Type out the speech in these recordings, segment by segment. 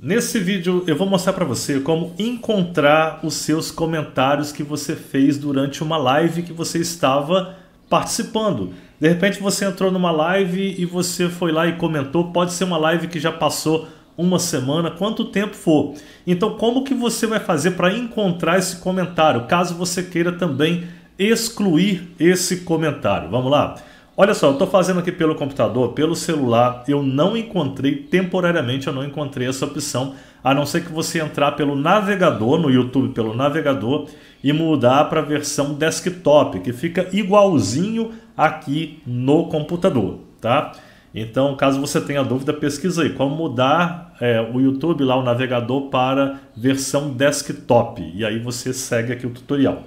Nesse vídeo eu vou mostrar para você como encontrar os seus comentários que você fez durante uma live que você estava participando. De repente você entrou numa live e você foi lá e comentou, pode ser uma live que já passou uma semana, quanto tempo for. Então como que você vai fazer para encontrar esse comentário, caso você queira também excluir esse comentário? Vamos lá? Olha só, eu estou fazendo aqui pelo computador, pelo celular, eu não encontrei, temporariamente eu não encontrei essa opção, a não ser que você entrar pelo navegador, no YouTube pelo navegador, e mudar para a versão desktop, que fica igualzinho aqui no computador, tá? Então, caso você tenha dúvida, pesquisa aí como mudar é, o YouTube lá, o navegador, para versão desktop. E aí você segue aqui o tutorial.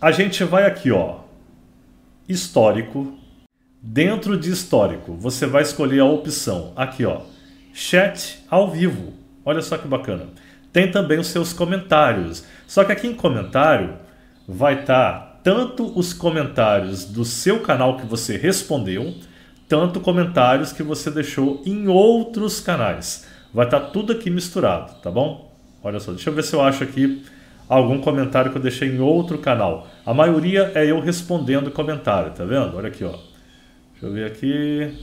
A gente vai aqui, ó, histórico, Dentro de histórico, você vai escolher a opção aqui, ó, chat ao vivo. Olha só que bacana. Tem também os seus comentários. Só que aqui em comentário vai estar tá tanto os comentários do seu canal que você respondeu, tanto comentários que você deixou em outros canais. Vai estar tá tudo aqui misturado, tá bom? Olha só, deixa eu ver se eu acho aqui algum comentário que eu deixei em outro canal. A maioria é eu respondendo comentário, tá vendo? Olha aqui, ó. Deixa eu ver aqui.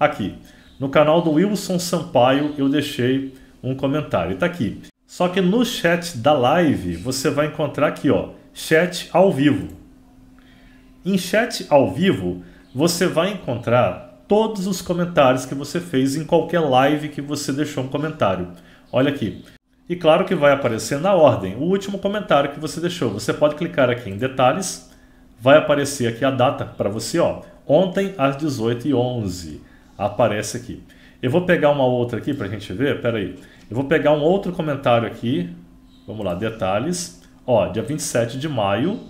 Aqui. No canal do Wilson Sampaio eu deixei um comentário. Está aqui. Só que no chat da live você vai encontrar aqui, ó, chat ao vivo. Em chat ao vivo você vai encontrar todos os comentários que você fez em qualquer live que você deixou um comentário. Olha aqui. E claro que vai aparecer na ordem o último comentário que você deixou. Você pode clicar aqui em detalhes, vai aparecer aqui a data para você, ó, Ontem às 18h11 aparece aqui. Eu vou pegar uma outra aqui para a gente ver. Pera aí. Eu vou pegar um outro comentário aqui. Vamos lá, detalhes. Ó, dia 27 de maio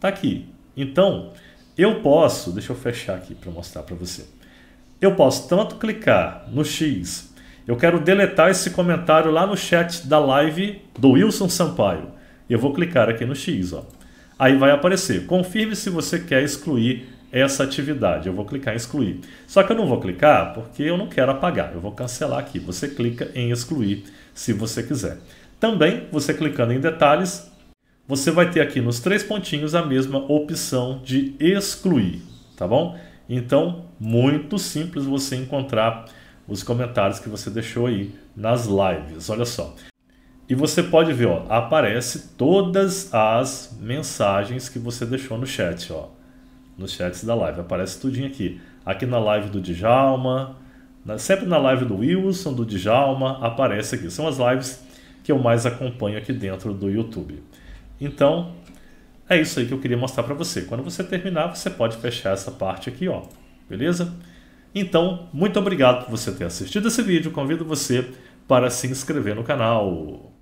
tá aqui. Então, eu posso, deixa eu fechar aqui para mostrar para você. Eu posso tanto clicar no X. Eu quero deletar esse comentário lá no chat da live do Wilson Sampaio. Eu vou clicar aqui no X, ó. Aí vai aparecer. Confirme se você quer excluir essa atividade. Eu vou clicar em excluir. Só que eu não vou clicar porque eu não quero apagar, eu vou cancelar aqui. Você clica em excluir se você quiser. Também, você clicando em detalhes, você vai ter aqui nos três pontinhos a mesma opção de excluir, tá bom? Então, muito simples você encontrar os comentários que você deixou aí nas lives, olha só. E você pode ver, ó, aparece todas as mensagens que você deixou no chat, ó nos chats da live. Aparece tudinho aqui. Aqui na live do Djalma, na, sempre na live do Wilson, do Djalma, aparece aqui. São as lives que eu mais acompanho aqui dentro do YouTube. Então, é isso aí que eu queria mostrar para você. Quando você terminar, você pode fechar essa parte aqui, ó. Beleza? Então, muito obrigado por você ter assistido esse vídeo. Convido você para se inscrever no canal.